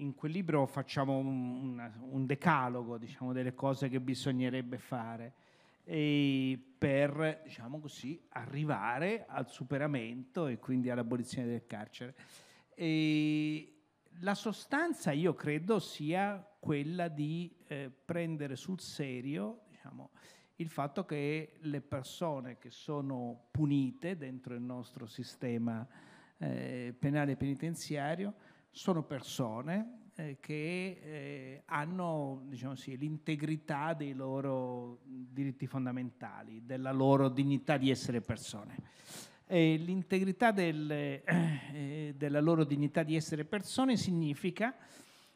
in quel libro facciamo un, un decalogo diciamo, delle cose che bisognerebbe fare per diciamo così, arrivare al superamento e quindi all'abolizione del carcere. E la sostanza io credo sia quella di eh, prendere sul serio diciamo, il fatto che le persone che sono punite dentro il nostro sistema eh, penale penitenziario sono persone eh, che eh, hanno diciamo sì, l'integrità dei loro diritti fondamentali, della loro dignità di essere persone. E l'integrità del, eh, eh della loro dignità di essere persone significa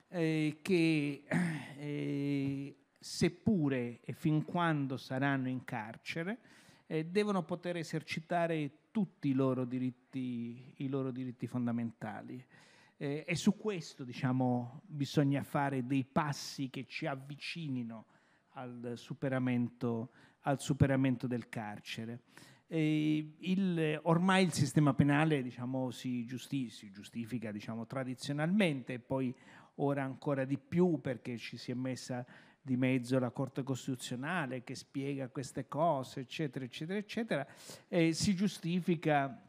eh, che eh, seppure e fin quando saranno in carcere, devono poter esercitare tutti i loro diritti, i loro diritti fondamentali. Eh, e su questo diciamo, bisogna fare dei passi che ci avvicinino al superamento, al superamento del carcere. Il, ormai il sistema penale diciamo, si, giusti, si, giustifica diciamo, tradizionalmente e poi ora ancora di più perché ci si è messa di mezzo la Corte Costituzionale che spiega queste cose, eccetera, eccetera, eccetera, si giustifica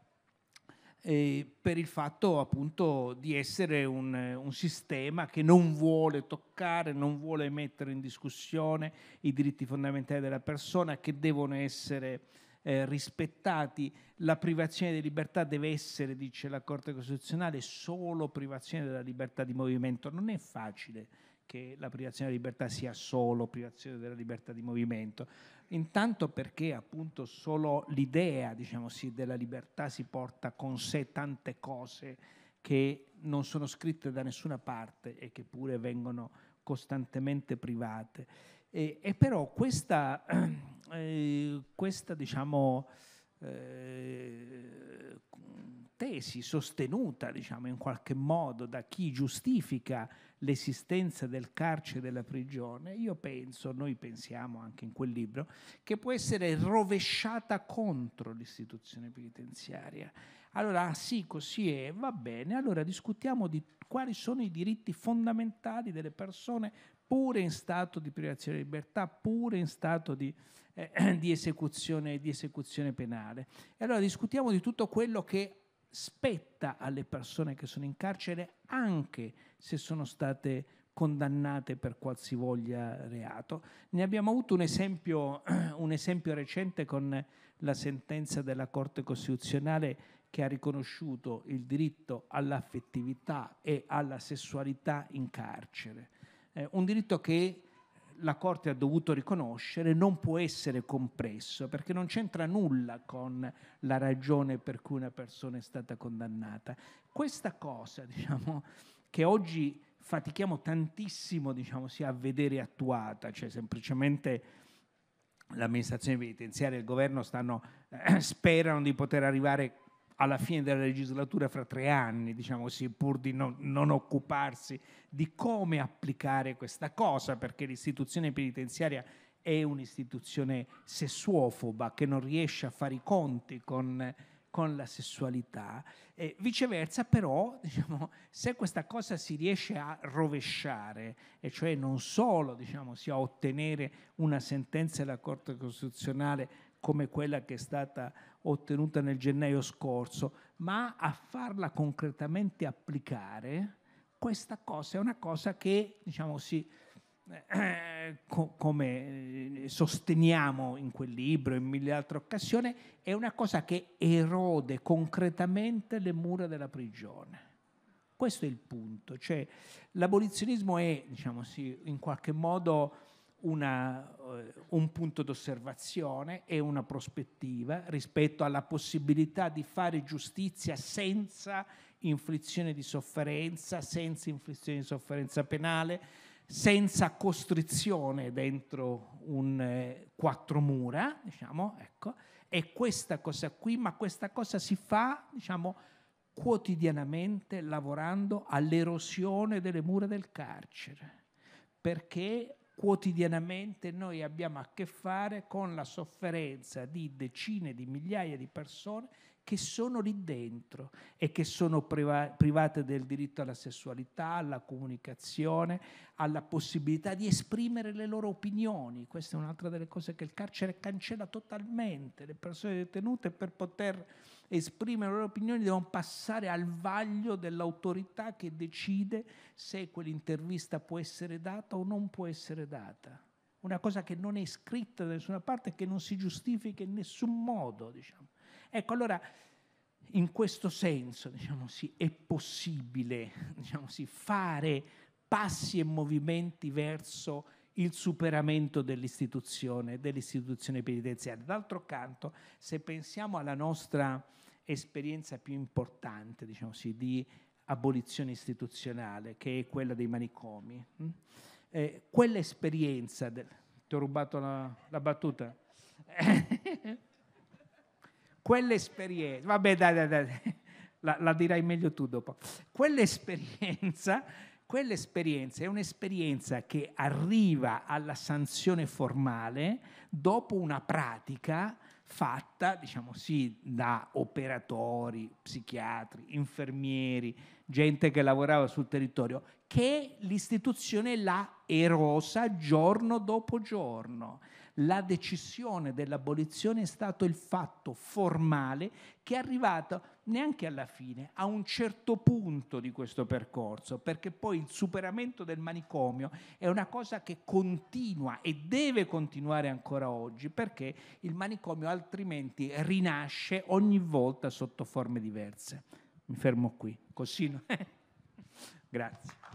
eh, per il fatto appunto di essere un, eh, un, sistema che non vuole toccare, non vuole mettere in discussione i diritti fondamentali della persona che devono essere eh, rispettati. La privazione di libertà deve essere, dice la Corte Costituzionale, solo privazione della libertà di movimento. Non è facile che la privazione della libertà sia solo privazione della libertà di movimento. Intanto perché appunto solo l'idea diciamo sì, della libertà si porta con sé tante cose che non sono scritte da nessuna parte e che pure vengono costantemente private. E, e però questa, eh, questa diciamo, eh, tesi sostenuta diciamo in qualche modo da chi giustifica l'esistenza del carcere e della prigione, io penso, noi pensiamo anche in quel libro, che può essere rovesciata contro l'istituzione penitenziaria. Allora, ah, sì, così è, va bene, allora discutiamo di quali sono i diritti fondamentali delle persone pure in stato di privazione di libertà, pure in stato di, eh, di, esecuzione, di esecuzione penale. E allora discutiamo di tutto quello che spetta alle persone che sono in carcere anche se sono state condannate per qualsivoglia reato. Ne abbiamo avuto un esempio, un esempio recente con la sentenza della Corte Costituzionale che ha riconosciuto il diritto all'affettività e alla sessualità in carcere. Eh, un diritto che la Corte ha dovuto riconoscere non può essere compresso perché non c'entra nulla con la ragione per cui una persona è stata condannata. Questa cosa, diciamo, che oggi fatichiamo tantissimo, diciamo, sia a vedere attuata, cioè semplicemente l'amministrazione penitenziaria e il governo stanno, eh, sperano di poter arrivare alla fine della legislatura fra tre anni, diciamo così, pur di non, non occuparsi di come applicare questa cosa, perché l'istituzione penitenziaria è un'istituzione sessuofoba che non riesce a fare i conti con, con la sessualità. Eh, viceversa, però, diciamo, se questa cosa si riesce a rovesciare, e cioè non solo diciamo, si a ottenere una sentenza della Corte Costituzionale come quella che è stata ottenuta nel gennaio scorso, ma a farla concretamente applicare, questa cosa è una cosa che, diciamo, si, eh, co- come eh, sosteniamo in quel libro e in mille altre occasioni, è una cosa che erode concretamente le mura della prigione. Questo è il punto, cioè l'abolizionismo è, diciamo sì, in qualche modo una, eh, un punto d'osservazione e una prospettiva rispetto alla possibilità di fare giustizia senza inflizione di sofferenza, senza inflizione di sofferenza penale, senza costrizione dentro un eh, quattro mura, diciamo, ecco, è questa cosa qui, ma questa cosa si fa, diciamo, quotidianamente lavorando all'erosione delle mura del carcere, perché quotidianamente noi abbiamo a che fare con la sofferenza di decine di migliaia di persone che sono lì dentro e che sono private del diritto alla sessualità, alla comunicazione, alla possibilità di esprimere le loro opinioni. Questa è un'altra delle cose che il carcere cancella totalmente. Le persone detenute per poter esprimere le loro opinioni devono passare al vaglio dell'autorità che decide se quell'intervista può essere data o non può essere data. Una cosa che non è scritta da nessuna parte e che non si giustifica in nessun modo, diciamo. Ecco, allora, in questo senso, diciamo sì, è possibile diciamo sì, fare passi e movimenti verso il superamento dell'istituzione, dell'istituzione penitenziaria. D'altro canto, se pensiamo alla nostra esperienza più importante, diciamo sì, di abolizione istituzionale, che è quella dei manicomi, mm, eh, quell'esperienza... Del... Ti ho rubato la, la battuta? quell'esperienza, vabbè dai dai dai, la, la dirai meglio tu dopo, quell'esperienza, quell'esperienza è un'esperienza che arriva alla sanzione formale dopo una pratica fatta, diciamo sì, da operatori, psichiatri, infermieri, gente che lavorava sul territorio, che l'istituzione l'ha erosa giorno dopo giorno. La decisione dell'abolizione è stato il fatto formale che è arrivato neanche alla fine, a un certo punto di questo percorso, perché poi il superamento del manicomio è una cosa che continua e deve continuare ancora oggi, perché il manicomio altrimenti rinasce ogni volta sotto forme diverse. Mi fermo qui, così. Grazie.